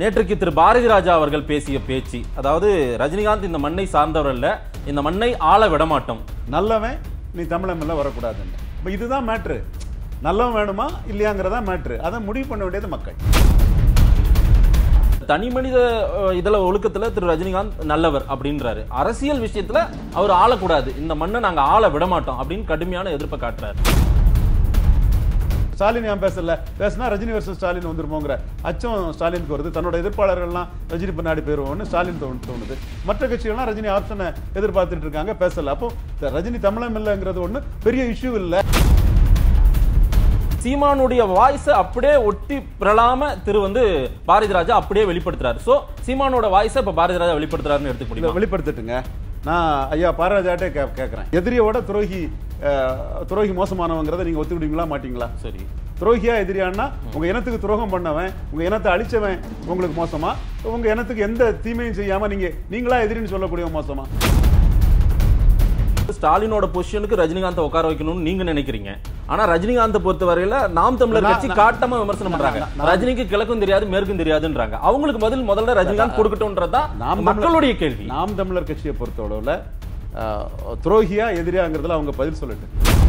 நேற்றுக்கு திரு பாரதி ராஜா அவர்கள் பேசிய பேச்சு அதாவது ரஜினிகாந்த் இந்த மண்ணை சார்ந்தவர் அல்ல இந்த மண்ணை ஆள விடமாட்டோம் நல்லவன் நீ தமிழம் எல்லாம் வரக்கூடாதுன்னு இப்போ இதுதான் மேட்ரு நல்லவன் வேணுமா இல்லையாங்கிறதா மேட்ரு அதை முடிவு பண்ண வேண்டியது மக்கள் தனி மனித இதில் ஒழுக்கத்தில் திரு ரஜினிகாந்த் நல்லவர் அப்படின்றாரு அரசியல் விஷயத்தில் அவர் ஆளக்கூடாது இந்த மண்ணை நாங்கள் ஆள விடமாட்டோம் அப்படின்னு கடுமையான எதிர்ப்பை காட்டுறாரு ஸ்டாலின் ஏன் பேசல பேசினா ரஜினி வருஷம் ஸ்டாலின் வந்துருமோங்கிற அச்சம் ஸ்டாலினுக்கு வருது தன்னோட எதிர்ப்பாளர்கள்லாம் ரஜினி பின்னாடி போயிருவோம்னு ஸ்டாலின் தோணுது மற்ற கட்சிகள்லாம் ரஜினி ஆப்ஷனை எதிர்பார்த்துட்டு இருக்காங்க பேசல அப்போ ரஜினி தமிழம் இல்லைங்கிறது ஒன்று பெரிய இஷ்யூ இல்லை சீமானுடைய வாய்ஸை அப்படியே ஒட்டி பிரலாம திரு வந்து பாரதிராஜா அப்படியே வெளிப்படுத்துறாரு சோ சீமானோட வாய்ஸ் இப்ப பாரதிராஜா வெளிப்படுத்துறாருன்னு எடுத்துக்க முடியும் நான் ஐயா பாராஜாட்டே கே கேட்குறேன் எதிரியோட துரோகி துரோகி மோசமானவங்கிறத நீங்கள் ஒத்துக்கிடுவீங்களா மாட்டீங்களா சரி துரோகியா எதிரியான்னா உங்கள் இனத்துக்கு துரோகம் பண்ணவன் உங்கள் இனத்தை அழிச்சவன் உங்களுக்கு மோசமா உங்கள் இனத்துக்கு எந்த தீமையும் செய்யாமல் நீங்கள் நீங்களா எதிரின்னு சொல்லக்கூடிய மோசமா ஸ்டாலினோட பொசிஷனுக்கு ரஜினிகாந்த் உட்கார வைக்கணும்னு நீங்க நினைக்கிறீங்க ஆனா ரஜினிகாந்த் பொறுத்த வரையில நாம் தமிழர் கட்சி காட்டமா விமர்சனம் பண்றாங்க ரஜினிக்கு கிழக்கும் தெரியாது மேற்கும் தெரியாதுன்றாங்க அவங்களுக்கு பதில் முதல்ல ரஜினிகாந்த் கொடுக்கட்டும்ன்றதான் மக்களுடைய கேள்வி நாம் தமிழர் கட்சியை பொறுத்தளவுல துரோகியா எதிரியாங்கிறதுல அவங்க பதில் சொல்லட்டு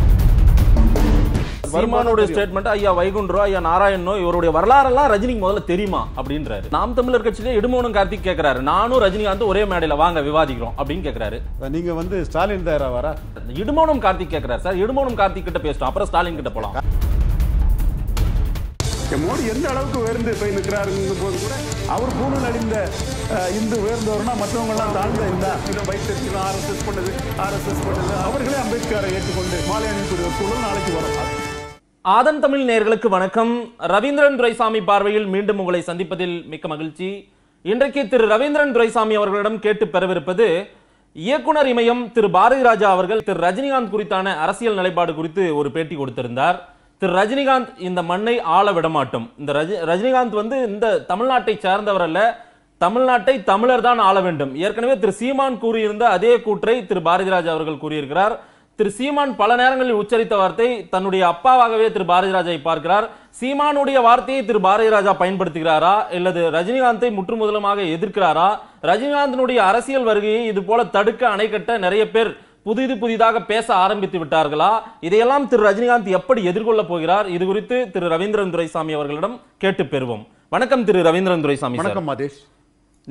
சீமானுடைய ஸ்டேட்மெண்ட் ஐயா வைகுண்டரோ ஐயா நாராயணோ இவருடைய வரலாறெல்லாம் ரஜினிக்கு முதல்ல தெரியுமா அப்படின்றாரு நாம் தமிழர் கட்சியிலே இடுமோனும் கார்த்திக் கேட்கிறாரு நானும் ரஜினிகாந்த் ஒரே மேடையில வாங்க விவாதிக்கிறோம் அப்படின்னு கேட்கிறாரு நீங்க வந்து ஸ்டாலின் தயாரா வர இடுமோனும் கார்த்திக் கேட்கிறாரு சார் இடுமோனும் கார்த்திக் கிட்ட பேசிட்டோம் அப்புறம் ஸ்டாலின் கிட்ட போலாம் மோடி எந்த அளவுக்கு உயர்ந்து போய் நிற்கிறாருங்கும் போது கூட அவர் பூணல் அடிந்த இந்து உயர்ந்தவர்னா மற்றவங்க எல்லாம் தாழ்ந்த இந்த இந்த பைக் ஆர்எஸ்எஸ் பண்ணுது ஆர்எஸ்எஸ் பண்ணுது அவர்களே அம்பேத்கரை ஏற்றுக்கொண்டு மாலை அணிக்கூடிய சூழல் நாளைக்கு வரும் ஆதன் தமிழ் நேர்களுக்கு வணக்கம் ரவீந்திரன் துரைசாமி பார்வையில் மீண்டும் உங்களை சந்திப்பதில் மிக்க மகிழ்ச்சி இன்றைக்கு திரு ரவீந்திரன் துரைசாமி அவர்களிடம் கேட்டு பெறவிருப்பது இயக்குனர் இமயம் திரு பாரதி ராஜா அவர்கள் திரு ரஜினிகாந்த் குறித்தான அரசியல் நிலைப்பாடு குறித்து ஒரு பேட்டி கொடுத்திருந்தார் திரு ரஜினிகாந்த் இந்த மண்ணை ஆள விடமாட்டோம் இந்த ரஜி ரஜினிகாந்த் வந்து இந்த தமிழ்நாட்டை சார்ந்தவர் அல்ல தமிழ்நாட்டை தமிழர் தான் ஆள வேண்டும் ஏற்கனவே திரு சீமான் கூறியிருந்த அதே கூற்றை திரு பாரதிராஜா அவர்கள் கூறியிருக்கிறார் திரு சீமான் பல நேரங்களில் உச்சரித்த வார்த்தை தன்னுடைய அப்பாவாகவே திரு பாரதி பார்க்கிறார் சீமானுடைய வார்த்தையை திரு பாரதி ராஜா பயன்படுத்துகிறாரா அல்லது ரஜினிகாந்தை முற்றுமுதலுமாக எதிர்க்கிறாரா ரஜினிகாந்தனுடைய அரசியல் வருகையை இது போல தடுக்க அணை கட்ட நிறைய பேர் புதிது புதிதாக பேச ஆரம்பித்து விட்டார்களா இதையெல்லாம் திரு ரஜினிகாந்த் எப்படி எதிர்கொள்ள போகிறார் இது குறித்து திரு ரவீந்திரன் துரைசாமி அவர்களிடம் கேட்டு பெறுவோம் வணக்கம் திரு ரவீந்திரன் துரைசாமி வணக்கம் மாதேஷ்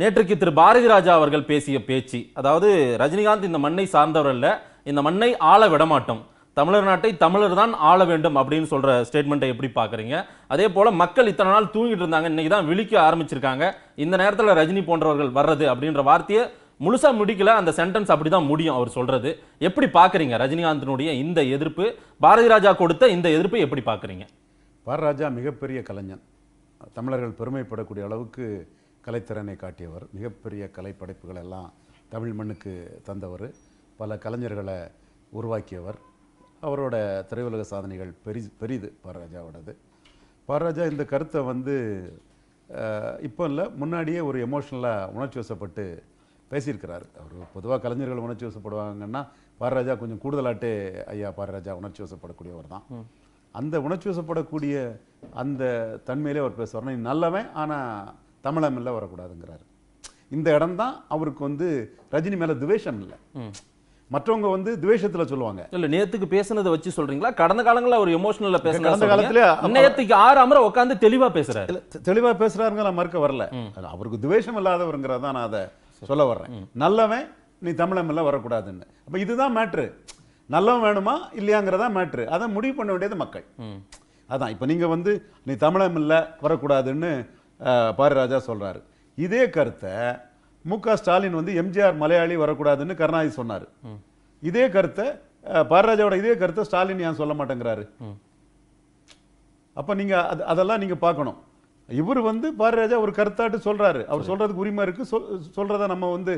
நேற்றுக்கு திரு பாரதிராஜா அவர்கள் பேசிய பேச்சு அதாவது ரஜினிகாந்த் இந்த மண்ணை சார்ந்தவர் அல்ல இந்த மண்ணை ஆள விடமாட்டோம் தமிழர் நாட்டை தமிழர் தான் ஆள வேண்டும் அப்படின்னு சொல்கிற ஸ்டேட்மெண்ட்டை எப்படி பார்க்குறீங்க அதே போல் மக்கள் இத்தனை நாள் தூங்கிட்டு இருந்தாங்க இன்றைக்கி தான் விழிக்க ஆரம்பிச்சிருக்காங்க இந்த நேரத்தில் ரஜினி போன்றவர்கள் வர்றது அப்படின்ற வார்த்தையை முழுசாக முடிக்கல அந்த சென்டென்ஸ் அப்படி தான் முடியும் அவர் சொல்கிறது எப்படி பார்க்குறீங்க ரஜினிகாந்தனுடைய இந்த எதிர்ப்பு பாரதி ராஜா கொடுத்த இந்த எதிர்ப்பை எப்படி பார்க்குறீங்க பாரராஜா மிகப்பெரிய கலைஞன் தமிழர்கள் பெருமைப்படக்கூடிய அளவுக்கு கலைத்திறனை காட்டியவர் மிகப்பெரிய கலை படைப்புகள் எல்லாம் தமிழ் மண்ணுக்கு தந்தவர் பல கலைஞர்களை உருவாக்கியவர் அவரோட திரையுலக சாதனைகள் பெரி பெரிது பாரராஜாவோடது பாரராஜா இந்த கருத்தை வந்து இப்போ இல்லை முன்னாடியே ஒரு எமோஷ்னலாக உணர்ச்சி வசப்பட்டு பேசியிருக்கிறாரு அவர் பொதுவாக கலைஞர்கள் உணர்ச்சி வசப்படுவாங்கன்னா பாரராஜா கொஞ்சம் கூடுதலாட்டு ஐயா பாரராஜா உணர்ச்சி வசப்படக்கூடியவர் தான் அந்த உணர்ச்சி வசப்படக்கூடிய அந்த தன்மையிலே அவர் பேசுவார் நீ நல்லவன் ஆனால் தமிழமில்ல வரக்கூடாதுங்கிறாரு இந்த இடம் தான் அவருக்கு வந்து ரஜினி மேலே துவேஷம் இல்லை மற்றவங்க வந்து துவேஷத்துல சொல்லுவாங்க இல்ல நேத்துக்கு பேசுனதை வச்சு சொல்றீங்களா கடந்த காலங்களில் அவர் எமோஷனல்ல பேசுற கடந்த காலத்துல நேத்துக்கு ஆறு அமர உட்காந்து தெளிவா பேசுறாரு தெளிவா பேசுறாருங்க நான் மறுக்க வரல அவருக்கு துவேஷம் இல்லாதவருங்கிறதா நான் அதை சொல்ல வர்றேன் நல்லவன் நீ தமிழம் எல்லாம் வரக்கூடாதுன்னு அப்ப இதுதான் மேட்ரு நல்லவன் வேணுமா இல்லையாங்கிறதா மேட்ரு அதை முடிவு பண்ண வேண்டியது மக்கள் அதான் இப்போ நீங்க வந்து நீ தமிழம் இல்லை வரக்கூடாதுன்னு பாரராஜா சொல்றாரு இதே கருத்தை மு க ஸ்டாலின் வந்து எம்ஜிஆர் மலையாளி வரக்கூடாதுன்னு கருணாநிதி சொன்னார் இதே கருத்தை பாரராஜாவோட இதே கருத்தை ஸ்டாலின் ஏன் சொல்ல மாட்டேங்கிறாரு அப்போ நீங்கள் அது அதெல்லாம் நீங்கள் பார்க்கணும் இவர் வந்து பாரராஜா ஒரு கருத்தாட்டு சொல்றாரு அவர் சொல்றதுக்கு உரிமை இருக்கு சொல்கிறத நம்ம வந்து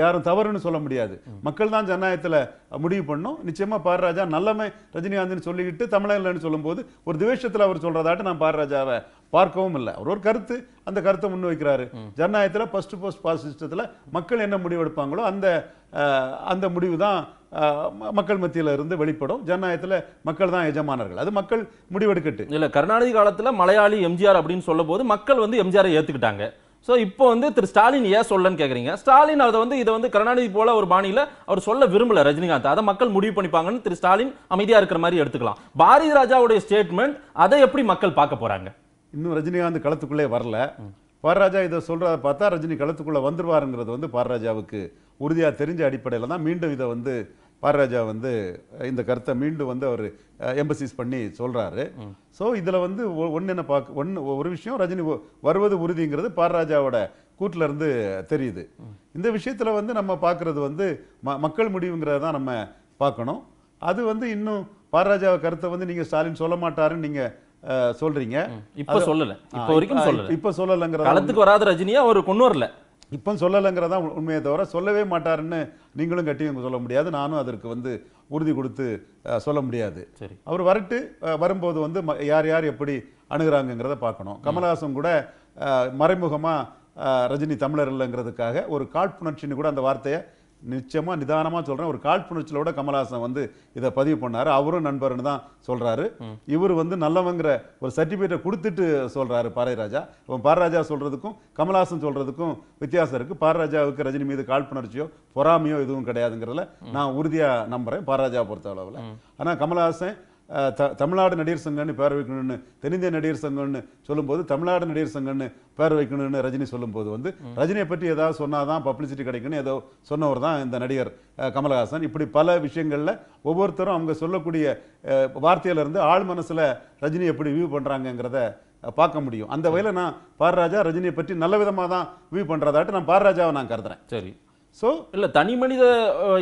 யாரும் தவறுன்னு சொல்ல முடியாது மக்கள் தான் ஜனநாயகத்தில் முடிவு பண்ணும் நிச்சயமா பாரராஜா நல்லமே ரஜினிகாந்த்னு சொல்லிக்கிட்டு தமிழகலன்னு சொல்லும்போது ஒரு துவேஷத்தில் அவர் சொல்கிறதாட்டு நான் பாரராஜாவை பார்க்கவும் இல்லை அவர் ஒரு கருத்து அந்த கருத்தை முன்வைக்கிறாரு ஜனநாயகத்தில் ஃபர்ஸ்ட் போஸ்ட் பாஸ் சிஸ்டத்தில் மக்கள் என்ன முடிவு எடுப்பாங்களோ அந்த அந்த முடிவு தான் மக்கள் மத்தியில் இருந்து வெளிப்படும் ஜனநாயகத்தில் மக்கள் தான் எஜமானர்கள் அது மக்கள் முடிவெடுக்கட்டு இல்லை கருணாநிதி காலத்தில் மலையாளி எம்ஜிஆர் அப்படின்னு சொல்லும் போது மக்கள் வந்து எம்ஜிஆரை ஏற்றுக்கிட்டாங்க ஸோ இப்போ வந்து திரு ஸ்டாலின் ஏன் சொல்லன்னு கேட்குறீங்க ஸ்டாலின் அதை வந்து இதை வந்து கருணாநிதி போல ஒரு பாணியில் அவர் சொல்ல விரும்பல ரஜினிகாந்த் அதை மக்கள் முடிவு பண்ணிப்பாங்கன்னு திரு ஸ்டாலின் அமைதியாக இருக்கிற மாதிரி எடுத்துக்கலாம் பாரதி ராஜாவுடைய ஸ்டேட்மெண்ட் அதை எப்படி மக்கள் பார்க்க போகிறாங்க இன்னும் ரஜினிகாந்த் களத்துக்குள்ளே வரல பாரராஜா இதை சொல்கிறத பார்த்தா ரஜினி களத்துக்குள்ளே வந்துடுவாருங்கிறது வந்து பாரராஜாவுக்கு உறுதியாக தெரிஞ்ச அடிப்படையில் தான் மீண்டும் இதை வந்து பாரராஜா வந்து இந்த கருத்தை மீண்டும் வந்து அவர் எம்பசிஸ் பண்ணி சொல்கிறாரு ஸோ இதில் வந்து ஒன்று என்ன பார்க்க ஒன்று ஒரு விஷயம் ரஜினி வருவது உறுதிங்கிறது பாரராஜாவோட இருந்து தெரியுது இந்த விஷயத்தில் வந்து நம்ம பார்க்குறது வந்து ம மக்கள் முடிவுங்கிறத தான் நம்ம பார்க்கணும் அது வந்து இன்னும் பாரராஜாவை கருத்தை வந்து நீங்கள் ஸ்டாலின் சொல்ல மாட்டாருன்னு நீங்கள் சொல்றீங்க இப்ப சொல்லல இப்போ வரைக்கும் சொல்லல இப்ப சொல்லலங்கிற காலத்துக்கு வராத ரஜினியா அவர் கொண்டு வரல இப்ப சொல்லலைங்கிறதான் உண்மையை தவிர சொல்லவே மாட்டாருன்னு நீங்களும் கட்டியும் சொல்ல முடியாது நானும் அதற்கு வந்து உறுதி கொடுத்து சொல்ல முடியாது சரி அவர் வரட்டு வரும்போது வந்து யார் யார் எப்படி அணுகிறாங்கிறத பார்க்கணும் கமலஹாசன் கூட மறைமுகமாக ரஜினி தமிழர் இல்லைங்கிறதுக்காக ஒரு காழ்ப்புணர்ச்சின்னு கூட அந்த வார்த்தையை நிச்சயமா நிதானமா சொல்றேன் ஒரு காழ்ப்புணர்ச்சியோட கமலஹாசன் வந்து இதை பதிவு பண்ணாரு அவரும் நண்பர்னு தான் சொல்றாரு இவர் வந்து நல்லவங்கிற ஒரு சர்டிபிகேட்டை கொடுத்துட்டு சொல்றாரு பாரதிராஜா இப்போ பாரராஜா சொல்றதுக்கும் கமலஹாசன் சொல்றதுக்கும் வித்தியாசம் இருக்கு பாரராஜாவுக்கு ரஜினி மீது காழ்ப்புணர்ச்சியோ பொறாமையோ எதுவும் கிடையாதுங்கிறதுல நான் உறுதியா நம்புறேன் பாரராஜா பொறுத்த அளவில் ஆனால் கமலஹாசன் த தமிழ்நாடு நடிகர் சங்கம்னு பேர் வைக்கணும்னு தென்னிந்திய நடிகர் சங்கம்னு சொல்லும்போது தமிழ்நாடு நடிகர் சங்கம்னு பேர் வைக்கணும்னு ரஜினி சொல்லும்போது வந்து ரஜினியை பற்றி ஏதாவது சொன்னால் தான் பப்ளிசிட்டி கிடைக்குன்னு ஏதோ சொன்னவர் தான் இந்த நடிகர் கமலஹாசன் இப்படி பல விஷயங்களில் ஒவ்வொருத்தரும் அவங்க சொல்லக்கூடிய வார்த்தையிலேருந்து ஆள் மனசில் ரஜினி எப்படி வியூ பண்ணுறாங்கங்கிறத பார்க்க முடியும் அந்த வகையில் நான் பாரராஜா ரஜினியை பற்றி நல்ல விதமாக தான் வியூ பண்ணுறதாட்டு நான் பாரராஜாவை நான் கருதுறேன் சரி ஸோ இல்லை தனி மனித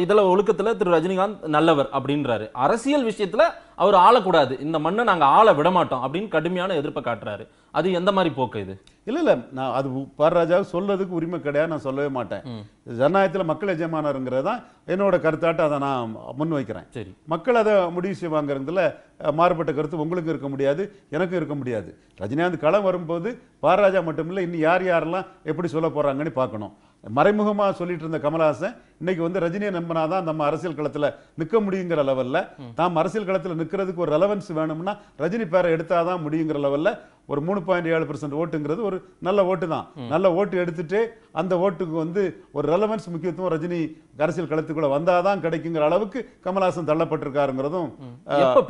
இதில் ஒழுக்கத்தில் திரு ரஜினிகாந்த் நல்லவர் அப்படின்றாரு அரசியல் விஷயத்தில் அவர் ஆளக்கூடாது இந்த மண்ணை நாங்கள் ஆள விட மாட்டோம் அப்படின்னு கடுமையான எதிர்ப்பை காட்டுறாரு அது எந்த மாதிரி போக்கு இது இல்லை இல்லை நான் அது பரராஜா சொல்றதுக்கு உரிமை கிடையாது நான் சொல்லவே மாட்டேன் ஜனநாயகத்தில் மக்கள் எஜமானருங்கிறது தான் என்னோட கருத்தாட்ட அதை நான் முன்வைக்கிறேன் சரி மக்கள் அதை முடிவு செய்வாங்கிறதுல மாறுபட்ட கருத்து உங்களுக்கு இருக்க முடியாது எனக்கும் இருக்க முடியாது ரஜினிகாந்த் களம் வரும்போது பாரராஜா மட்டும் இல்லை இன்னும் யார் யாரெல்லாம் எப்படி சொல்ல போகிறாங்கன்னு பார்க்கணும் மறைமுகமாக சொல்லிட்டு இருந்த கமலஹாசன் இன்னைக்கு வந்து ரஜினியை நம்பினா தான் நம்ம அரசியல் களத்தில் நிற்க முடியுங்கிற லெவலில் நாம் அரசியல் களத்தில் நிற்கிறதுக்கு ஒரு ரெலவன்ஸ் வேணும்னா ரஜினி பேரை எடுத்தால் தான் முடியுங்கிற லெவலில் ஒரு மூணு பாயிண்ட் ஏழு பர்சன்ட் ஓட்டுங்கிறது ஒரு நல்ல ஓட்டு தான் நல்ல ஓட்டு எடுத்துட்டு அந்த ஓட்டுக்கு வந்து ஒரு ரெலவன்ஸ் முக்கியத்துவம் ரஜினி அரசியல் களத்துக்குள்ள வந்தாதான் கிடைக்குங்கிற அளவுக்கு கமலஹாசன் தள்ளப்பட்டிருக்காருங்கிறதும்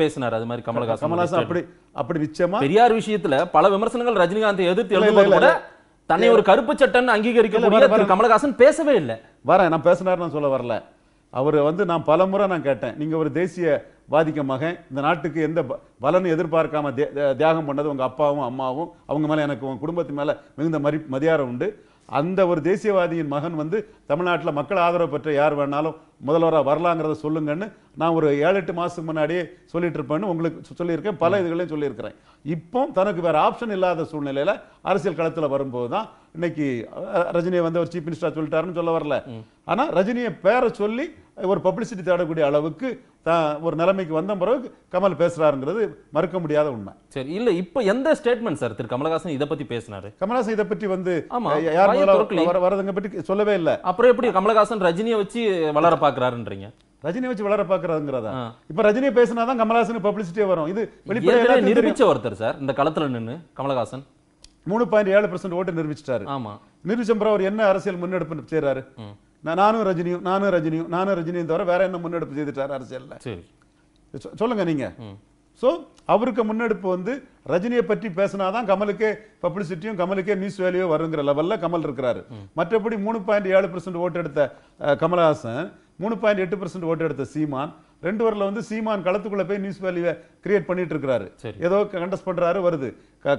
பேசினார் அது மாதிரி கமலஹாசன் கமலஹாசன் அப்படி அப்படி நிச்சயமா பெரியார் விஷயத்துல பல விமர்சனங்கள் ரஜினிகாந்த் எதிர்த்து தன்னை ஒரு கருப்பு சட்டன் அங்கீகரிக்க முடியாது கமலஹாசன் பேசவே இல்லை வரேன் நான் பேசினார் நான் சொல்ல வரல அவர் வந்து நான் பல முறை நான் கேட்டேன் நீங்க ஒரு தேசியவாதிக்க மகன் இந்த நாட்டுக்கு எந்த பலனும் எதிர்பார்க்காம தியாகம் பண்ணது உங்க அப்பாவும் அம்மாவும் அவங்க மேல எனக்கு உங்க குடும்பத்து மேல மிகுந்த மரி மதியாரம் உண்டு அந்த ஒரு தேசியவாதியின் மகன் வந்து தமிழ்நாட்டில் மக்கள் ஆதரவு பெற்ற யார் வேணாலும் முதல்வராக வரலாங்கிறத சொல்லுங்கன்னு நான் ஒரு ஏழு எட்டு மாதத்துக்கு முன்னாடியே சொல்லிட்டு இருப்பேன்னு உங்களுக்கு சொல்லியிருக்கேன் பல இதுகளையும் சொல்லியிருக்கிறேன் இப்போ தனக்கு வேறு ஆப்ஷன் இல்லாத சூழ்நிலையில் அரசியல் களத்தில் வரும்போது தான் இன்னைக்கு ரஜினியை வந்து ஒரு சீஃப் மினிஸ்டர் சொல்லிட்டாருன்னு சொல்ல வரல ஆனால் ரஜினியை பேரை சொல்லி ஒரு பப்ளிசிட்டி தேடக்கூடிய அளவுக்கு ஒரு நிலைமைக்கு வந்த பிறகு கமல் பேசுறாருங்கிறது மறுக்க முடியாத உண்மை சரி இல்ல இப்ப எந்த ஸ்டேட்மெண்ட் சார் திரு கமலஹாசன் இதை பத்தி பேசினாரு கமலஹாசன் இதை பத்தி வந்து யார் வரதுங்க பற்றி சொல்லவே இல்லை அப்புறம் எப்படி கமலஹாசன் ரஜினியை வச்சு வளர பாக்குறாருன்றீங்க ரஜினி வச்சு வளர பாக்குறதுங்கிறதா இப்ப ரஜினி பேசினாதான் கமலஹாசன் பப்ளிசிட்டியே வரும் இது வெளிப்படையா நிரூபிச்ச ஒருத்தர் சார் இந்த களத்துல நின்னு கமலஹாசன் மூணு பாயிண்ட் ஏழு பர்சன்ட் ஓட்டு நிரூபிச்சிட்டாரு ஆமா நிரூபிச்சம் அவர் என்ன அரசியல் முன்னெடுப்பு செய்யறாரு நானும் ரஜினியும் நானும் ரஜினியும் நானும் ரஜினியும் தவிர வேற என்ன முன்னெடுப்பு செய்துட்டாரு அரசியல்ல சொல்லுங்க நீங்க ஸோ அவருக்கு முன்னெடுப்பு வந்து ரஜினியை பற்றி பேசினாதான் கமலுக்கே பப்ளிசிட்டியும் கமலுக்கே நியூஸ் வேலையோ வருங்கிற லெவலில் கமல் இருக்கிறாரு மற்றபடி மூணு பாயிண்ட் ஏழு பர்சன்ட் ஓட்டு எடுத்த கமல்ஹாசன் மூணு பாயிண்ட் எட்டு பர்சன்ட் ஓட்டு எடுத்த சீமான் ரெண்டு வரல வந்து சீமான் களத்துக்குள்ள போய் நியூஸ் வேல்யூவை கிரியேட் பண்ணிட்டு இருக்கிறாரு ஏதோ கண்டஸ்ட் பண்றாரு வருது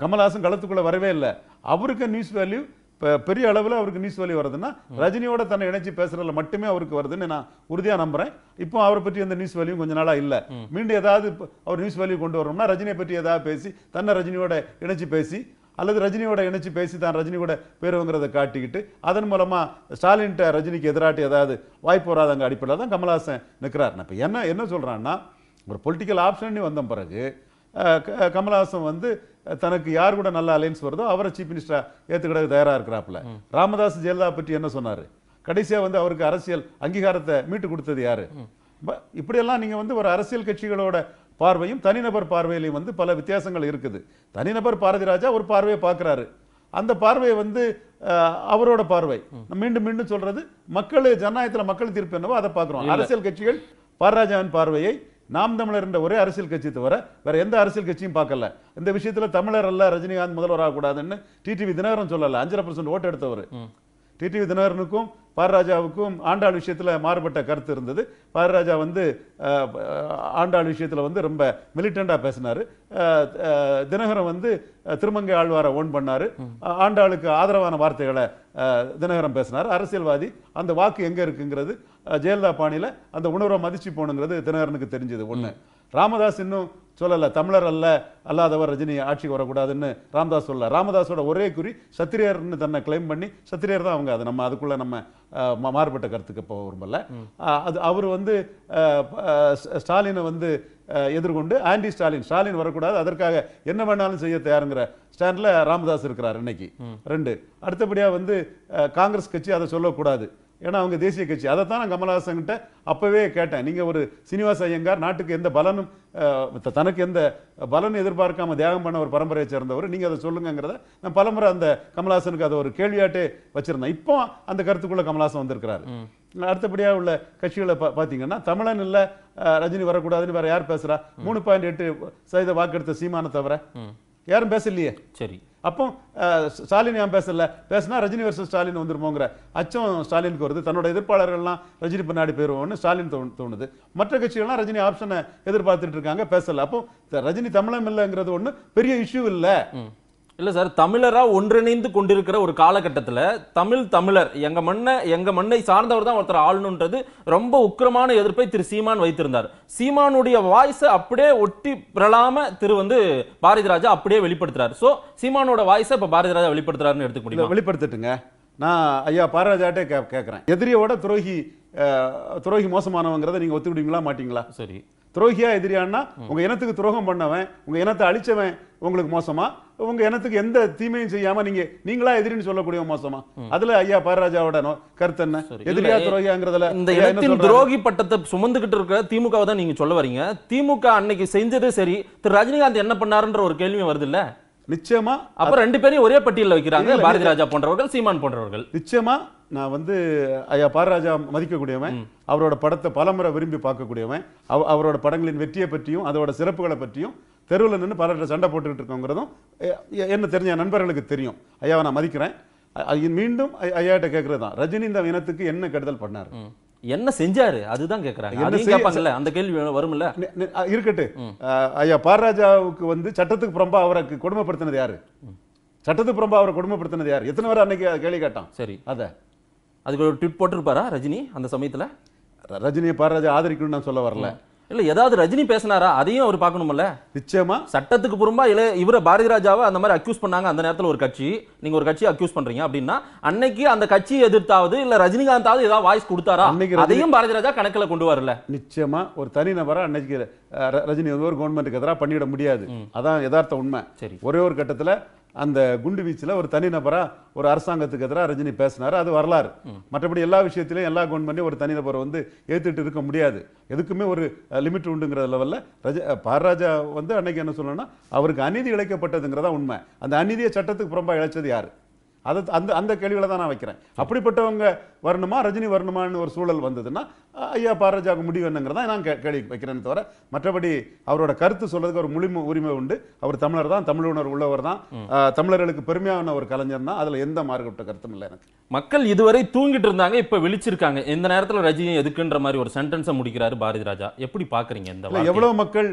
கமல்ஹாசன் களத்துக்குள்ள வரவே இல்லை அவருக்கு நியூஸ் வேல்யூ இப்போ பெரிய அளவில் அவருக்கு நியூஸ் வேல்யூ வருதுன்னா ரஜினியோட தன்னை இணைச்சி பேசுறதுல மட்டுமே அவருக்கு வருதுன்னு நான் உறுதியாக நம்புறேன் இப்போ அவரை பற்றி அந்த நியூஸ் வேல்யூ கொஞ்ச நாளாக இல்லை மீண்டும் ஏதாவது அவர் நியூஸ் வேல்யூ கொண்டு வரணும்னா ரஜினியை பற்றி ஏதாவது பேசி தன்னை ரஜினியோட இணைச்சி பேசி அல்லது ரஜினியோட இணைச்சு பேசி தான் ரஜினி கூட பேருவங்கிறத காட்டிக்கிட்டு அதன் மூலமாக ஸ்டாலின்ட்ட ரஜினிக்கு எதிராட்டி ஏதாவது வாய்ப்பு வராதங்க அடிப்படையில் தான் கமல்ஹாசன் நிற்கிறார் இப்போ என்ன என்ன சொல்கிறான்னா ஒரு பொலிட்டிக்கல் ஆப்ஷன் வந்த பிறகு கமல்ஹாசன் வந்து தனக்கு யார் கூட நல்ல அலையன்ஸ் வருதோ அவரை சீஃப் மினிஸ்டராக ஏற்றுக்கிட தயாராக இருக்கிறாப்புல ராமதாஸ் ஜெயலலிதா பற்றி என்ன சொன்னார் கடைசியாக வந்து அவருக்கு அரசியல் அங்கீகாரத்தை மீட்டு கொடுத்தது யார் இப்படியெல்லாம் நீங்கள் வந்து ஒரு அரசியல் கட்சிகளோட பார்வையும் தனிநபர் பார்வையிலையும் வந்து பல வித்தியாசங்கள் இருக்குது தனிநபர் பாரதிராஜா ஒரு பார்வையை பார்க்குறாரு அந்த பார்வையை வந்து அவரோட பார்வை மீண்டும் மீண்டும் சொல்றது மக்கள் ஜனநாயகத்தில் மக்கள் தீர்ப்பு என்னவோ அதை பார்க்குறோம் அரசியல் கட்சிகள் பாரராஜாவின் பார்வையை நாம் தமிழர் என்ற ஒரே அரசியல் கட்சி தவிர வேற எந்த அரசியல் கட்சியும் பார்க்கல இந்த விஷயத்துல தமிழர் அல்ல ரஜினிகாந்த் முதல்வராக கூடாதுன்னு டிடிவி தினகரன் சொல்லல அஞ்சரை பர்சன்ட் ஓட்டு எடுத்தவர் டிடிவி தினகரனுக்கும் பாரராஜாவுக்கும் ஆண்டாள் விஷயத்தில் மாறுபட்ட கருத்து இருந்தது பாரராஜா வந்து ஆண்டாள் விஷயத்தில் வந்து ரொம்ப மிலிட்டண்டாக பேசினார் தினகரன் வந்து திருமங்கை ஆழ்வாரை ஓன் பண்ணார் ஆண்டாளுக்கு ஆதரவான வார்த்தைகளை தினகரன் பேசினார் அரசியல்வாதி அந்த வாக்கு எங்கே இருக்குங்கிறது ஜெயலலிதா பாணியில் அந்த உணர்வை மதிச்சு போகணுங்கிறது தினகரனுக்கு தெரிஞ்சது ஒன்று ராமதாஸ் இன்னும் சொல்லலை தமிழர் அல்ல அல்லாதவர் ரஜினி ஆட்சிக்கு வரக்கூடாதுன்னு ராமதாஸ் சொல்லல ராமதாஸோட ஒரே குறி சத்திரியர்னு தன்னை கிளைம் பண்ணி சத்திரியர் தான் அவங்க அது நம்ம அதுக்குள்ளே நம்ம மாறுபட்ட கருத்துக்கு போக விரும்பல அது அவர் வந்து ஸ்டாலினை வந்து எதிர்கொண்டு ஆன்டி ஸ்டாலின் ஸ்டாலின் வரக்கூடாது அதற்காக என்ன வேணாலும் செய்ய தயாருங்கிற ஸ்டாண்டில் ராமதாஸ் இருக்கிறார் இன்னைக்கு ரெண்டு அடுத்தபடியாக வந்து காங்கிரஸ் கட்சி அதை சொல்லக்கூடாது ஏன்னா அவங்க தேசிய கட்சி அதை தான் நான் கமல்ஹாசன்கிட்ட அப்போவே கேட்டேன் நீங்கள் ஒரு சீனிவாச ஐயங்கார் நாட்டுக்கு எந்த பலனும் தனக்கு எந்த பலனும் எதிர்பார்க்காம தியாகம் பண்ண ஒரு பரம்பரையை சேர்ந்தவர் நீங்கள் அதை சொல்லுங்கிறத நான் பலமுறை அந்த கமல்ஹாசனுக்கு அதை ஒரு கேள்வியாட்டே வச்சுருந்தேன் இப்போ அந்த கருத்துக்குள்ளே கமல்ஹாசன் வந்திருக்கிறாரு அடுத்தபடியாக உள்ள கட்சிகளை பா பார்த்தீங்கன்னா தமிழன் இல்லை ரஜினி வரக்கூடாதுன்னு வேற யார் பேசுகிறா மூணு பாயிண்ட் எட்டு சதவீத வாக்கெடுத்த சீமானை தவிர யாரும் பேசலையே சரி அப்போ ஸ்டாலின் ஏன் பேசல பேசினா ரஜினி வருஷம் ஸ்டாலின் வந்துருமோங்கிற அச்சம் ஸ்டாலினுக்கு வருது தன்னோட எதிர்ப்பாளர்கள்லாம் ரஜினி பின்னாடி போயிடுவோம்னு ஸ்டாலின் தோணுது மற்ற கட்சிகள்லாம் ரஜினி ஆப்ஷனை எதிர்பார்த்துட்டு இருக்காங்க பேசல அப்போ ரஜினி தமிழம் இல்லைங்கிறது ஒன்று பெரிய இஷ்யூ இல்லை இல்லை சார் தமிழராக ஒன்றிணைந்து கொண்டிருக்கிற ஒரு காலகட்டத்தில் தமிழ் தமிழர் எங்கள் மண்ணை எங்கள் மண்ணை சார்ந்தவர் தான் ஒருத்தர் ஆளணுன்றது ரொம்ப உக்கிரமான எதிர்ப்பை திரு சீமான் வைத்திருந்தார் சீமானுடைய வாய்ஸை அப்படியே ஒட்டி பிரலாம திரு வந்து பாரதி ராஜா அப்படியே வெளிப்படுத்துறாரு ஸோ சீமானோட வாய்ஸை இப்போ பாரதி ராஜா வெளிப்படுத்துறாருன்னு எடுத்துக்க முடியும் வெளிப்படுத்திட்டுங்க நான் ஐயா பாரதிராஜாட்டே கே கேட்குறேன் எதிரியோட துரோகி துரோகி மோசமானவங்கிறத நீங்கள் ஒத்துக்கிடுவீங்களா மாட்டிங்களா சரி துரோகியா எதிரியான்னா உங்க இனத்துக்கு துரோகம் பண்ணவன் உங்க இனத்தை அழிச்சவன் உங்களுக்கு மோசமா உங்க இனத்துக்கு எந்த தீமையும் செய்யாம நீங்க நீங்களா எதிரின்னு சொல்லக்கூடிய மோசமா அதுல ஐயா பாரராஜாவோட கருத்து என்ன எதிரியா துரோகியாங்கிறதுல இந்த இனத்தின் துரோகி பட்டத்தை சுமந்துகிட்டு இருக்கிற திமுக தான் நீங்க சொல்ல வரீங்க திமுக அன்னைக்கு செஞ்சதே சரி திரு ரஜினிகாந்த் என்ன பண்ணாருன்ற ஒரு கேள்வியும் வருது இல்ல நிச்சயமா அப்ப ரெண்டு பேரையும் ஒரே பட்டியல வைக்கிறாங்க பாரதி ராஜா போன்றவர்கள் சீமான் போன்றவர்கள் நிச்சயமா நான் வந்து ஐயா பாரராஜா மதிக்கக்கூடியவன் அவரோட படத்தை பலமுறை விரும்பி பார்க்கக்கூடியவன் அவ அவரோட படங்களின் வெற்றியை பற்றியும் அதோட சிறப்புகளை பற்றியும் தெருவில் நின்று பலர்கிட்ட சண்டை போட்டுக்கிட்டு இருக்கோங்கிறதும் என்ன தெரிஞ்ச நண்பர்களுக்கு தெரியும் ஐயாவை நான் மதிக்கிறேன் மீண்டும் ஐயாட்ட கேட்கறது தான் ரஜினி இந்த இனத்துக்கு என்ன கெடுதல் பண்ணார் என்ன செஞ்சாரு அதுதான் கேட்கறாங்க அந்த கேள்வி வரும்ல இருக்கட்டு ஐயா பாரராஜாவுக்கு வந்து சட்டத்துக்கு புறம்பா அவருக்கு கொடுமைப்படுத்தினது யாரு சட்டத்துக்கு புறம்பா அவரை கொடுமைப்படுத்தினது யாரு எத்தனை பேர் அன்னைக்கு கேள்வி கேட்டான் சரி அதை அதுக்கு ஒரு ட்விட் போட்டிருப்பாரா ரஜினி அந்த சமயத்தில் ரஜினியை பாரராஜா ஆதரிக்கணும்னு நான் சொல்ல வரல இல்ல ஏதாவது ரஜினி பேசினாரா அதையும் அவர் பார்க்கணும்ல நிச்சயமா சட்டத்துக்கு புறம்பா இல்ல இவர பாரதி ராஜாவை அந்த மாதிரி அக்யூஸ் பண்ணாங்க அந்த நேரத்தில் ஒரு கட்சி நீங்க ஒரு கட்சியை அக்யூஸ் பண்றீங்க அப்படின்னா அன்னைக்கு அந்த கட்சியை எதிர்த்தாவது இல்ல ரஜினிகாந்தாவது ஏதாவது வாய்ஸ் கொடுத்தாரா அதையும் பாரதி ராஜா கணக்கில் கொண்டு வரல நிச்சயமா ஒரு தனி நபரா அன்னைக்கு ரஜினி ஒரு கவர்மெண்ட்டுக்கு எதிராக பண்ணிட முடியாது அதான் யதார்த்த உண்மை சரி ஒரே ஒரு கட்டத்தில் அந்த குண்டு வீச்சில் ஒரு தனிநபராக ஒரு அரசாங்கத்துக்கு எதிராக ரஜினி பேசினார் அது வரலாறு மற்றபடி எல்லா விஷயத்திலையும் எல்லா கவர்மெண்ட்டையும் ஒரு தனிநபரை வந்து ஏற்றுட்டு இருக்க முடியாது எதுக்குமே ஒரு லிமிட் உண்டுங்கிற லெவலில் ரஜ பாரராஜா வந்து அன்னைக்கு என்ன சொல்லணும்னா அவருக்கு அநீதி இழைக்கப்பட்டதுங்கிறதா உண்மை அந்த அநீதியை சட்டத்துக்கு புறம்பாக இழைச்சது யார் அதை அந்த அந்த கேள்விகளை தான் நான் வைக்கிறேன் அப்படிப்பட்டவங்க வரணுமா ரஜினி வரணுமான்னு ஒரு சூழல் வந்ததுன்னா ஐயா பாரஜாவுக்கு முடிவு என்னங்கிறதா நான் கேள்வி வைக்கிறேன்னு தவிர மற்றபடி அவரோட கருத்து சொல்றதுக்கு ஒரு முழு உரிமை உண்டு அவர் தமிழர் தான் தமிழ் உணர்வு உள்ளவர் தான் தமிழர்களுக்கு பெருமையான ஒரு கலைஞர் தான் அதில் எந்த மாறுபட்ட கருத்தும் இல்லை எனக்கு மக்கள் இதுவரை தூங்கிட்டு இருந்தாங்க இப்போ விழிச்சிருக்காங்க இந்த நேரத்தில் ரஜினி எதுக்குன்ற மாதிரி ஒரு சென்டென்ஸை முடிக்கிறாரு பாரதி ராஜா எப்படி பார்க்குறீங்க இந்த எவ்வளோ மக்கள்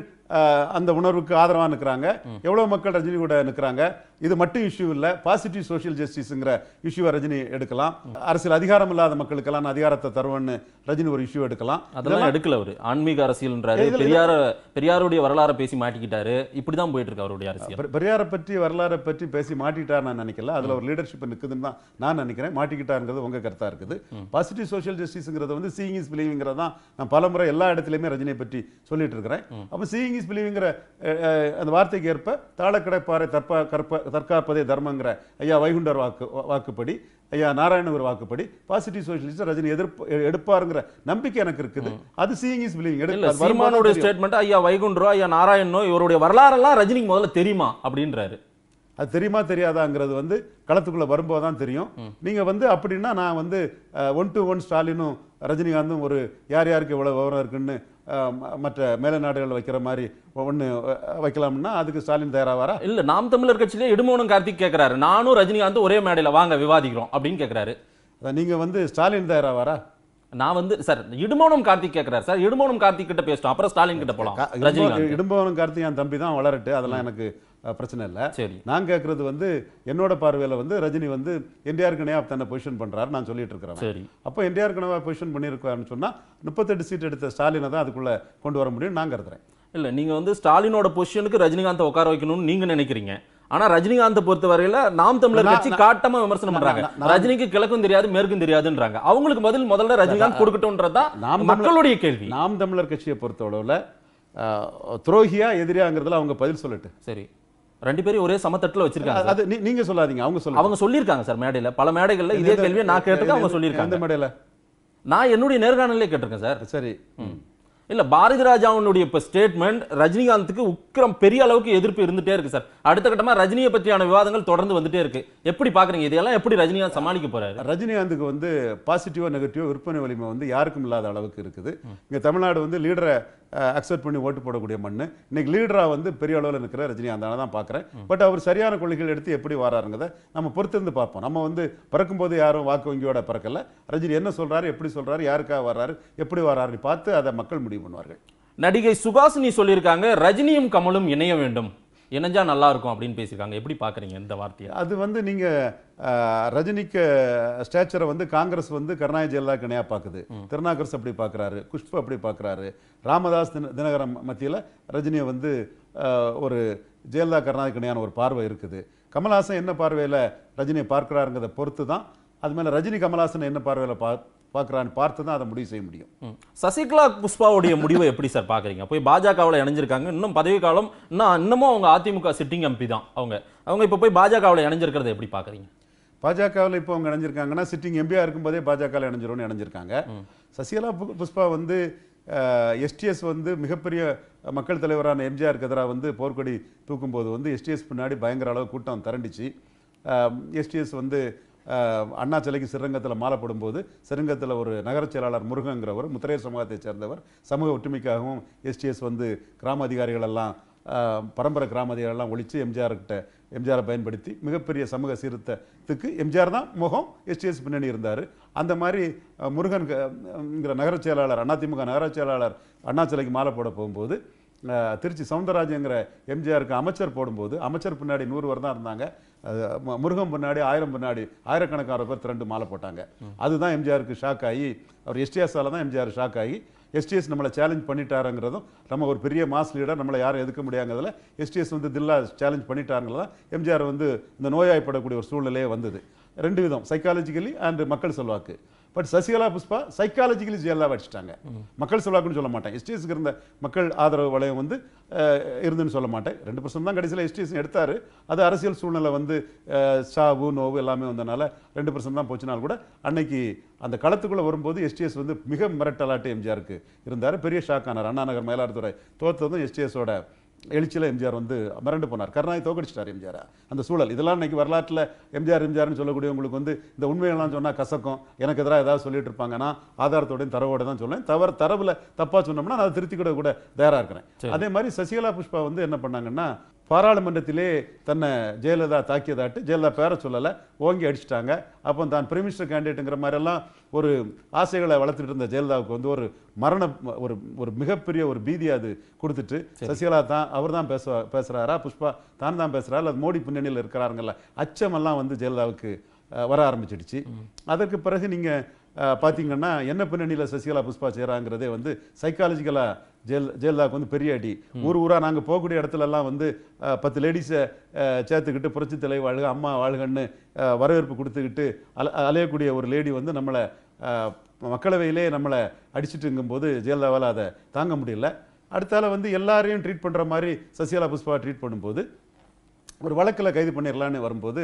அந்த உணர்வுக்கு ஆதரவாக நிற்கிறாங்க எவ்வளோ மக்கள் ரஜினி கூட நிற்கிறாங்க இது மட்டும் இஷ்யூ இல்லை பாசிட்டிவ் சோஷியல் ஜஸ்டிஸுங்கிற இஷ்யூவை ரஜினி எடுக்கலாம் அரசியல் அதிகாரம் இல்லாத இல்லாத மக்களுக்கெல்லாம் அதிகாரத்தை தருவேன்னு ரஜினி ஒரு இஷ்யூ எடுக்கலாம் அதெல்லாம் எடுக்கல அவர் ஆன்மீக அரசியல்ன்றாரு பெரியார பெரியாருடைய வரலாறை பேசி மாட்டிக்கிட்டாரு இப்படி தான் போயிட்டு இருக்கு அவருடைய அரசியல் பெரியாரை பற்றி வரலாறை பற்றி பேசி மாட்டிட்டார் நான் நினைக்கல அதுல ஒரு லீடர்ஷிப் நிற்குதுன்னு தான் நான் நினைக்கிறேன் மாட்டிக்கிட்டாருங்கிறது உங்க கருத்தா இருக்குது பாசிட்டிவ் சோஷியல் ஜஸ்டிஸ்ங்கிறத வந்து சீயிங் இஸ் பிலீவிங்கிறது தான் நான் பலமுறை எல்லா இடத்துலையுமே ரஜினியை பற்றி சொல்லிட்டு இருக்கிறேன் அப்போ சீயிங் இஸ் பிலீவிங்கிற அந்த வார்த்தைக்கு ஏற்ப தாளக்கடைப்பாறை தற்பா கற்ப தற்காப்பதே தர்மங்கிற ஐயா வைகுண்டர் வாக்கு வாக்குப்படி ஐயா ஒரு வாக்குப்படி பாசிட்டிவ் சோஷியலிஸ்ட் ரஜினி எதிர்ப்பு எடுப்பாருங்கிற நம்பிக்கை எனக்கு இருக்குது அது சீயிங் இஸ் பிலிவிங் எடுக்கல ஸ்டேட்மெண்ட் ஐயா வைகுண்டரோ ஐயா நாராயணோ இவருடைய வரலாறெல்லாம் ரஜினிக்கு முதல்ல தெரியுமா அப்படின்றாரு அது தெரியுமா தெரியாதாங்கிறது வந்து களத்துக்குள்ள வரும்போது தான் தெரியும் நீங்க வந்து அப்படின்னா நான் வந்து ஒன் டு ஒன் ஸ்டாலினும் ரஜினிகாந்தும் ஒரு யார் யாருக்கு இவ்வளவு விவரம் இருக்குன்னு மற்ற மேல நாடுகளில் வைக்கிற மாதிரி ஒன்று வைக்கலாம்னா அதுக்கு ஸ்டாலின் தயாராவாரா இல்லை நாம் தமிழர் கட்சியிலே இடுமோனும் கார்த்திக் கேட்குறாரு நானும் ரஜினிகாந்த் ஒரே மேடையில் வாங்க விவாதிக்கிறோம் அப்படின்னு கேட்குறாரு நீங்கள் வந்து ஸ்டாலின் தயாராவாரா நான் வந்து சார் இடுமோனம் கார்த்திக் கேட்கிறார் சார் இடுமோனம் கார்த்திக் கிட்ட பேசட்டும் அப்புறம் ஸ்டாலின் கிட்ட போலாம் ரஜினிகாந்த் இடுமோனம் கார்த்திக் என் தம்பி தான் வளரட்டு அதெல்லாம் எனக்கு பிரச்சனை இல்லை சரி நான் கேட்கறது வந்து என்னோட பார்வையில் வந்து ரஜினி வந்து என்டிஆர் கணையா தன்னை பொசிஷன் பண்ணுறாரு நான் சொல்லிட்டு இருக்கிறேன் சரி அப்போ என்டிஆர் கணையா பொசிஷன் பண்ணியிருக்காருன்னு சொன்னால் முப்பத்தெட்டு சீட் எடுத்த ஸ்டாலினை தான் அதுக்குள்ளே கொண்டு வர முடியும்னு நான் கருதுறேன் இல்லை நீங்கள் வந்து ஸ்டாலினோட பொசிஷனுக்கு ரஜினிகாந்தை உட்கார வைக்கணும்னு நீங்கள் நினைக்கிறீங்க ஆனா ரஜினிகாந்த் பொறுத்த வரையில நாம் தமிழர் கட்சி காட்டமா விமர்சனம் பண்றாங்க ரஜினிக்கு கிழக்கும் தெரியாது மேற்கும் தெரியாதுன்றாங்க அவங்களுக்கு பதில் முதல்ல ரஜினிகாந்த் கொடுக்கட்டும்ன்றதா மக்களுடைய கேள்வி நாம் தமிழர் கட்சியை பொறுத்தளவுல துரோகியா எதிரியாங்கிறதுல அவங்க பதில் சொல்லட்டு சரி ரெண்டு பேரும் ஒரே சமத்தட்டில் வச்சிருக்காங்க அது நீங்க சொல்லாதீங்க அவங்க சொல்ல அவங்க சொல்லியிருக்காங்க சார் மேடையில பல மேடைகள்ல இதே கேள்வியை நான் கேட்டிருக்கேன் அவங்க சொல்லியிருக்காங்க அந்த மேடையில நான் என்னுடைய நேர்காணலே கேட்டிருக்கேன் சார் சரி இல்லை பாரதி ராஜாவுடைய இப்போ ஸ்டேட்மெண்ட் ரஜினிகாந்துக்கு உக்கிரம் பெரிய அளவுக்கு எதிர்ப்பு இருந்துகிட்டே இருக்குது சார் அடுத்த கட்டமாக ரஜினியை பற்றியான விவாதங்கள் தொடர்ந்து வந்துட்டே இருக்கு எப்படி பார்க்குறீங்க இதையெல்லாம் எப்படி ரஜினிகாந்த் சமாளிக்க போகிறாரு ரஜினிகாந்துக்கு வந்து பாசிட்டிவோ நெகட்டிவோ விற்பனை வலிமை வந்து யாருக்கும் இல்லாத அளவுக்கு இருக்குது இங்கே தமிழ்நாடு வந்து லீடரை அக்செப்ட் பண்ணி ஓட்டு போடக்கூடிய மண் இன்னைக்கு லீடராக வந்து பெரிய அளவில் இருக்கிற அந்த தான் பார்க்குறேன் பட் அவர் சரியான கொள்கைகள் எடுத்து எப்படி வராருங்கிறத நம்ம பொறுத்திருந்து பார்ப்போம் நம்ம வந்து போது யாரும் வாக்கு வங்கியோட பிறக்கல ரஜினி என்ன சொல்கிறாரு எப்படி சொல்கிறாரு யாருக்காக வர்றாரு எப்படி வர்றாருன்னு பார்த்து அதை மக்கள் முடிவு பண்ணுவார்கள் நடிகை சுகாசினி சொல்லியிருக்காங்க ரஜினியும் கமலும் இணைய வேண்டும் இணைஞ்சா நல்லா இருக்கும் அப்படின்னு பேசியிருக்காங்க எப்படி பார்க்குறீங்க இந்த வார்த்தையை அது வந்து நீங்கள் ரஜினிக்கு ஸ்டேச்சரை வந்து காங்கிரஸ் வந்து கருணாநிதி ஜெயலலிதா இணையாக பார்க்குது திருநாகர்ஸ் அப்படி பார்க்குறாரு குஷ்பு அப்படி பார்க்குறாரு ராமதாஸ் தின தினகரன் மத்தியில் ரஜினியை வந்து ஒரு ஜெயலலிதா கருணாநிதி கிணையான ஒரு பார்வை இருக்குது கமல்ஹாசன் என்ன பார்வையில் ரஜினியை பார்க்குறாருங்கிறத பொறுத்து தான் அது மேலே ரஜினி கமல்ஹாசன் என்ன பார்வையில் பா பார்க்குறான்னு பார்த்து தான் அதை முடிவு செய்ய முடியும் சசிகலா புஷ்பாவுடைய முடிவை எப்படி சார் பார்க்குறீங்க போய் பாஜகவில் இணைஞ்சிருக்காங்க இன்னும் பதவி காலம் நான் இன்னமும் அவங்க அதிமுக சிட்டிங் எம்பி தான் அவங்க அவங்க இப்போ போய் பாஜகவில் இணைஞ்சிருக்கிறத எப்படி பார்க்குறீங்க பாஜகவில் இப்போ அவங்க இணைஞ்சிருக்காங்கன்னா சிட்டிங் எம்பியாக இருக்கும்போதே பாஜகவில் இணைஞ்சிரும்னு இணைஞ்சிருக்காங்க சசிகலா புஷ்பா வந்து எஸ்டிஎஸ் வந்து மிகப்பெரிய மக்கள் தலைவரான எம்ஜிஆருக்கு எதிராக வந்து போர்க்கொடி தூக்கும்போது வந்து எஸ்டிஎஸ் பின்னாடி பயங்கர அளவு கூட்டம் திரண்டுச்சு எஸ்டிஎஸ் வந்து அண்ணா சிலைக்கு சிறங்கத்தில் மாலை போடும்போது சிறங்கத்தில் ஒரு நகர செயலாளர் முருகங்கிறவர் முத்திரையர் சமூகத்தைச் சேர்ந்தவர் சமூக ஒற்றுமைக்காகவும் எஸ்டிஎஸ் வந்து கிராம அதிகாரிகள் எல்லாம் பரம்பரை கிராம அதிகாரிகளெல்லாம் ஒழித்து எம்ஜிஆர்கிட்ட எம்ஜிஆரை பயன்படுத்தி மிகப்பெரிய சமூக சீர்த்தத்துக்கு எம்ஜிஆர் தான் முகம் எஸ்டிஎஸ் பின்னணி இருந்தார் அந்த மாதிரி முருகன் நகர செயலாளர் அதிமுக நகர செயலாளர் அண்ணா சிலைக்கு மாலை போட போகும்போது திருச்சி சவுந்தரராஜங்கிற எம்ஜிஆருக்கு அமைச்சர் போடும்போது அமைச்சர் பின்னாடி நூறு பேர் தான் இருந்தாங்க முருகன் பின்னாடி ஆயிரம் பின்னாடி ஆயிரக்கணக்கான பேர் திரண்டு மாலை போட்டாங்க அதுதான் எம்ஜிஆருக்கு ஷாக் ஆகி அவர் எஸ்டிஎஸ்ஸால் தான் எம்ஜிஆர் ஷாக் ஆகி எஸ்டிஎஸ் நம்மளை சேலஞ்ச் பண்ணிட்டாருங்கிறதும் நம்ம ஒரு பெரிய மாஸ் லீடர் நம்மளை யாரும் எதுக்க முடியாங்கிறதுல எஸ்டிஎஸ் வந்து தில்லா சேலஞ்ச் பண்ணிட்டாருங்கிறதா எம்ஜிஆர் வந்து இந்த நோயாய்ப்படக்கூடிய ஒரு சூழ்நிலையே வந்தது ரெண்டு விதம் சைக்காலஜிக்கலி அண்ட் மக்கள் செல்வாக்கு பட் சசிகலா புஷ்பா சைக்காலஜிக்கலி ஜெயலலிதா அடிச்சிட்டாங்க மக்கள் செல்வாக்குன்னு சொல்ல மாட்டேன் எஸ்டிஎஸ்க்கு இருந்த மக்கள் ஆதரவு வளையம் வந்து இருந்துன்னு சொல்ல மாட்டேன் ரெண்டு பர்சன்ட் தான் கடைசியில் எஸ்டிஎஸ் எடுத்தார் அது அரசியல் சூழ்நிலை வந்து சாவு நோவு எல்லாமே வந்தனால ரெண்டு பர்சன்ட் தான் போச்சுனாலும் கூட அன்னைக்கு அந்த களத்துக்குள்ளே வரும்போது எஸ்டிஎஸ் வந்து மிக மிரட்டலாட்டு எம்ஜிஆருக்கு இருந்தார் பெரிய ஷாக் ஆனார் அண்ணா நகர் மயிலாடுதுறை தோற்றதும் எஸ்டிஎஸோட எழுச்சியில் எம்ஜிஆர் வந்து மிரண்டு போனார் கருணாய் தோக்கடிச்சிட்டார் எம்ஜிஆர் அந்த சூழல் இதெல்லாம் இன்றைக்கி வரலாற்றில் எம்ஜிஆர் எம்ஜிஆர்னு சொல்லக்கூடியவங்களுக்கு வந்து இந்த உண்மையெல்லாம் சொன்னால் கசக்கும் எனக்கு எதிராக ஏதாவது சொல்லிட்டு இருப்பாங்கன்னா ஆதாரத்தோடையும் தரவோட தான் சொல்லுவேன் தவறு தரவில் தப்பாக சொன்னோம்னா நான் அதை திருத்திக்கிட கூட தயாராக இருக்கிறேன் அதே மாதிரி சசிகலா புஷ்பா வந்து என்ன பண்ணாங்கன்னா பாராளுமன்றத்திலே தன்னை ஜெயலலிதா தாக்கியதாட்டு ஜெயலலிதா பேரை சொல்லலை ஓங்கி அடிச்சிட்டாங்க அப்போ தான் பிரைம் மினிஸ்டர் கேண்டிடேட்டுங்கிற மாதிரியெல்லாம் ஒரு ஆசைகளை வளர்த்துட்டு இருந்த ஜெயலலிதாவுக்கு வந்து ஒரு மரண ஒரு ஒரு மிகப்பெரிய ஒரு பீதி அது கொடுத்துட்டு சசிகலா தான் அவர் தான் பேசுவா பேசுகிறாரா புஷ்பா தான் தான் பேசுகிறாரா இல்லை மோடி பின்னணியில் இருக்கிறாருங்கல்ல அச்சமெல்லாம் வந்து ஜெயலலிதாவுக்கு வர ஆரம்பிச்சிடுச்சு அதற்கு பிறகு நீங்கள் பார்த்தீங்கன்னா என்ன பின்னணியில் சசிகலா புஷ்பா செய்கிறாங்கிறதே வந்து சைக்காலஜிக்கலாக ஜெயல் ஜெயலலிதாவுக்கு வந்து பெரிய அடி ஊர் ஊராக நாங்கள் போகக்கூடிய இடத்துலலாம் வந்து பத்து லேடிஸை சேர்த்துக்கிட்டு புரட்சி தலை வாழ்க அம்மா வாழ்கன்னு வரவேற்பு கொடுத்துக்கிட்டு அல அலையக்கூடிய ஒரு லேடி வந்து நம்மளை மக்களவையிலே நம்மளை அடிச்சுட்டுங்கும்போது ஜெயலலிதாவால் அதை தாங்க முடியல அடுத்தால வந்து எல்லாரையும் ட்ரீட் பண்ணுற மாதிரி சசிகலா புஷ்பா ட்ரீட் பண்ணும்போது ஒரு வழக்கில் கைது பண்ணிடலான்னு வரும்போது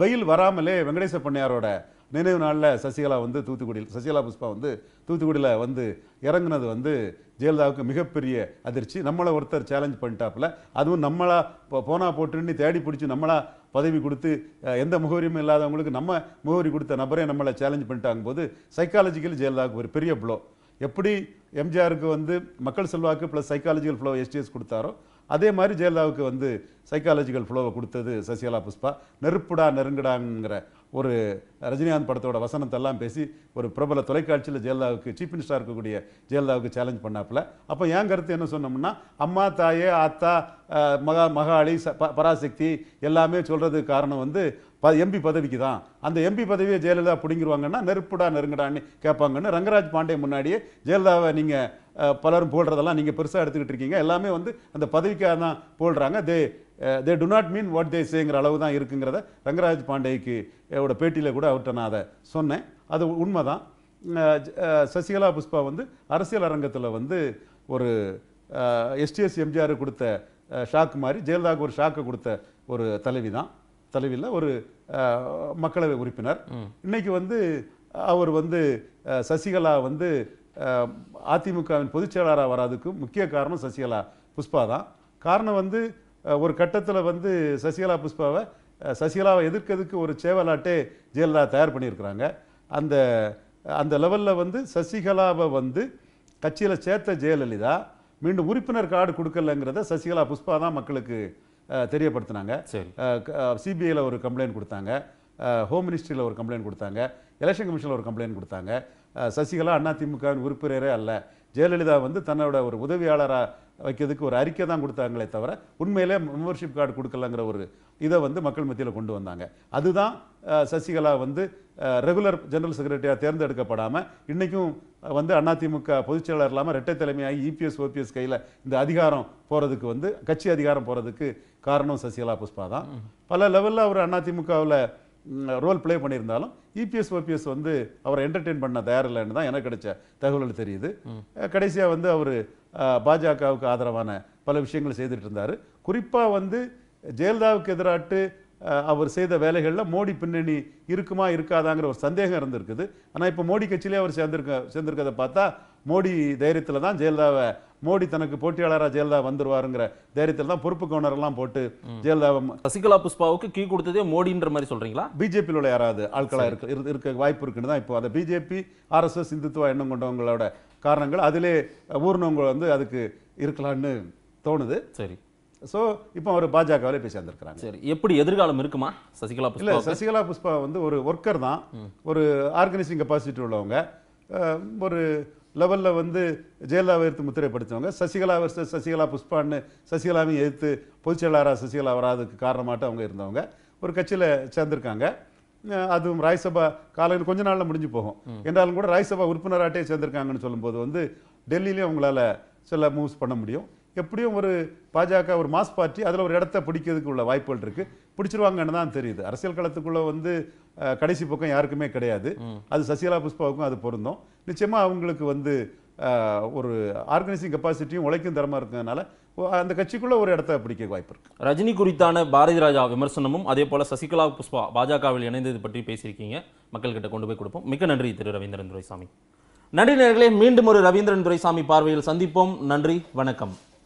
பெயில் வராமலே வெங்கடேச பண்ணையாரோட நினைவு நாளில் சசிகலா வந்து தூத்துக்குடியில் சசிகலா புஷ்பா வந்து தூத்துக்குடியில் வந்து இறங்குனது வந்து ஜெயலலிதாவுக்கு மிகப்பெரிய அதிர்ச்சி நம்மளை ஒருத்தர் சேலஞ்ச் பண்ணிட்டாப்புல அதுவும் நம்மளா இப்போ போனா போட்டுன்னு தேடி பிடிச்சி நம்மளா பதவி கொடுத்து எந்த முகவரியும் இல்லாதவங்களுக்கு நம்ம முகவரி கொடுத்த நபரே நம்மளை சேலஞ்ச் பண்ணிட்டாங்க போது சைக்காலஜிக்கல் ஜெயலலிதாவுக்கு ஒரு பெரிய ப்ளோ எப்படி எம்ஜிஆருக்கு வந்து மக்கள் செல்வாக்கு ப்ளஸ் சைக்காலஜிக்கல் ஃப்ளோ எஸ்டிஎஸ் கொடுத்தாரோ அதே மாதிரி ஜெயலலிதாவுக்கு வந்து சைக்காலஜிக்கல் ஃப்ளோவை கொடுத்தது சசிகலா புஷ்பா நெருப்புடா நெருங்குடாங்கிற ஒரு ரஜினிகாந்த் படத்தோட வசனத்தெல்லாம் பேசி ஒரு பிரபல தொலைக்காட்சியில் ஜெயலலிதாவுக்கு சீஃப் மினிஸ்டராக இருக்கக்கூடிய ஜெயலலிதாவுக்கு சேலஞ்ச் பண்ணாப்புல அப்போ என் கருத்து என்ன சொன்னோம்னா அம்மா தாயே ஆத்தா மகா மகாளி ச பராசக்தி எல்லாமே சொல்கிறதுக்கு காரணம் வந்து எம்பி பதவிக்கு தான் அந்த எம்பி பதவியை ஜெயலலிதா பிடிங்கிருவாங்கன்னா நெருப்புடா நெருங்கடான்னு கேட்பாங்கன்னு ரங்கராஜ் பாண்டே முன்னாடியே ஜெயலலிதாவை நீங்கள் பலரும் போடுறதெல்லாம் நீங்கள் பெருசாக எடுத்துக்கிட்டு இருக்கீங்க எல்லாமே வந்து அந்த பதவிக்காக தான் போடுறாங்க they they to not mean what they சேங்கிற அளவு தான் இருக்குங்கிறத ரங்கராஜ் பாண்டேக்கு என்னோடய பேட்டியில் கூட அவர்கிட்ட நான் அதை சொன்னேன் அது உண்மை தான் சசிகலா புஷ்பா வந்து அரசியல் அரங்கத்தில் வந்து ஒரு எஸ்டிஎஸ் எம்ஜிஆர் கொடுத்த ஷாக்கு மாதிரி ஜெயலலிதாவுக்கு ஒரு ஷாக்கை கொடுத்த ஒரு தலைவி தான் தலைவியில் ஒரு மக்களவை உறுப்பினர் இன்னைக்கு வந்து அவர் வந்து சசிகலா வந்து அதிமுகவின் பொதுச் செயலாளராக வராதுக்கு முக்கிய காரணம் சசிகலா புஷ்பா தான் காரணம் வந்து ஒரு கட்டத்தில் வந்து சசிகலா புஷ்பாவை சசிகலாவை எதிர்க்கிறதுக்கு ஒரு சேவலாட்டே ஜெயலலிதா தயார் பண்ணியிருக்கிறாங்க அந்த அந்த லெவலில் வந்து சசிகலாவை வந்து கட்சியில் சேர்த்த ஜெயலலிதா மீண்டும் உறுப்பினர் கார்டு கொடுக்கலங்கிறத சசிகலா புஷ்பா தான் மக்களுக்கு தெரியப்படுத்தினாங்க சிபிஐயில் ஒரு கம்ப்ளைண்ட் கொடுத்தாங்க ஹோம் மினிஸ்ட்ரியில் ஒரு கம்ப்ளைண்ட் கொடுத்தாங்க எலெக்ஷன் கமிஷனில் ஒரு கம்ப்ளைண்ட் கொடுத்தாங்க சசிகலா அண்ணா திமுகவின் உறுப்பினரே அல்ல ஜெயலலிதா வந்து தன்னோட ஒரு உதவியாளராக வைக்கிறதுக்கு ஒரு அறிக்கை தான் கொடுத்தாங்களே தவிர உண்மையிலே மெம்பர்ஷிப் கார்டு கொடுக்கலங்கிற ஒரு இதை வந்து மக்கள் மத்தியில் கொண்டு வந்தாங்க அதுதான் சசிகலா வந்து ரெகுலர் ஜெனரல் செக்ரட்டரியாக தேர்ந்தெடுக்கப்படாமல் இன்றைக்கும் வந்து அதிமுக பொதுச் செயலாளர் இல்லாமல் ரெட்டை தலைமையாகி இபிஎஸ் e ஓபிஎஸ் கையில் இந்த அதிகாரம் போகிறதுக்கு வந்து கட்சி அதிகாரம் போகிறதுக்கு காரணம் சசிகலா புஷ்பா தான் பல லெவலில் அவர் அதிமுகவில் ரோல் ப்ளே பண்ணியிருந்தாலும் இபிஎஸ் e ஓபிஎஸ் வந்து அவரை என்டர்டெயின் பண்ண தயாரில்லைன்னு தான் எனக்கு கிடைச்ச தகவல்கள் தெரியுது கடைசியாக வந்து அவர் பாஜகவுக்கு ஆதரவான பல விஷயங்கள் செய்துட்டு இருந்தார் குறிப்பாக வந்து ஜெயலலிதாவுக்கு எதிராட்டு அவர் செய்த வேலைகளில் மோடி பின்னணி இருக்குமா இருக்காதாங்கிற ஒரு சந்தேகம் இருந்திருக்குது ஆனால் இப்போ மோடி கட்சியிலே அவர் சேர்ந்திருக்க சேர்ந்திருக்கிறத பார்த்தா மோடி தைரியத்தில் தான் ஜெயலலிதாவை மோடி தனக்கு போட்டியாளராக ஜெயலலிதா வந்துருவாருங்கிற தைரியத்தில் தான் பொறுப்பு கவுனர்லாம் போட்டு ஜெயலலிதா சசிகலா புஷ்பாவுக்கு கீ கொடுத்ததே மோடின்ற மாதிரி சொல்கிறீங்களா பிஜேபியில் உள்ள யாராவது ஆட்களாக இருக்க இருக்க வாய்ப்பு இருக்குன்னு தான் இப்போ அதை பிஜேபி ஆர்எஸ்எஸ் இந்துத்துவா எண்ணம் கொண்டவங்களோட காரணங்கள் அதிலே ஊர்ணவங்க வந்து அதுக்கு இருக்கலான்னு தோணுது சரி ஸோ இப்போ அவர் பாஜகவிலே போய் சேர்ந்துருக்கிறாங்க சரி எப்படி எதிர்காலம் இருக்குமா சசிகலா புஷ்பா சசிகலா புஷ்பா வந்து ஒரு ஒர்க்கர் தான் ஒரு ஆர்கனைசிங் கெப்பாசிட்டி உள்ளவங்க ஒரு லெவலில் வந்து ஜெயலலிதாவை எதிர்த்து முத்திரை படித்தவங்க சசிகலா வர்சஸ் சசிகலா புஷ்பான்னு சசிகலாவையும் எதிர்த்து பொதுச் செயலாளராக சசிகலா வராதுக்கு காரணமாட்டு அவங்க இருந்தவங்க ஒரு கட்சியில் சேர்ந்துருக்காங்க அதுவும் ராஜ்சபா காலையில் கொஞ்ச நாளில் முடிஞ்சு போகும் என்றாலும் கூட ராஜ்சபா உறுப்பினராட்டே சேர்ந்துருக்காங்கன்னு சொல்லும்போது வந்து டெல்லியிலையும் அவங்களால சில மூவ்ஸ் பண்ண முடியும் எப்படியும் ஒரு பாஜக ஒரு மாஸ் பார்ட்டி அதில் ஒரு இடத்த பிடிக்கிறதுக்கு உள்ள வாய்ப்புகள் இருக்குது பிடிச்சிருவாங்கன்னு தான் தெரியுது அரசியல் களத்துக்குள்ளே வந்து கடைசி பக்கம் யாருக்குமே கிடையாது அது சசிகலா புஷ்பாவுக்கும் அது பொருந்தும் நிச்சயமாக அவங்களுக்கு வந்து ஒரு ஆர்கனைசிங் கெப்பாசிட்டியும் உழைக்கும் தரமாக இருக்கிறதுனால அந்த கட்சிக்குள்ள ஒரு இடத்த பிடிக்க வாய்ப்பு இருக்கு ரஜினி குறித்தான பாரதி ராஜா விமர்சனமும் அதே போல சசிகலா புஷ்பா பாஜகவில் இணைந்தது பற்றி பேசியிருக்கீங்க மக்கள்கிட்ட கொண்டு போய் கொடுப்போம் மிக்க நன்றி திரு ரவீந்திரன் துரைசாமி நன்றி நேர்களே மீண்டும் ஒரு ரவீந்திரன் துரைசாமி பார்வையில் சந்திப்போம் நன்றி வணக்கம்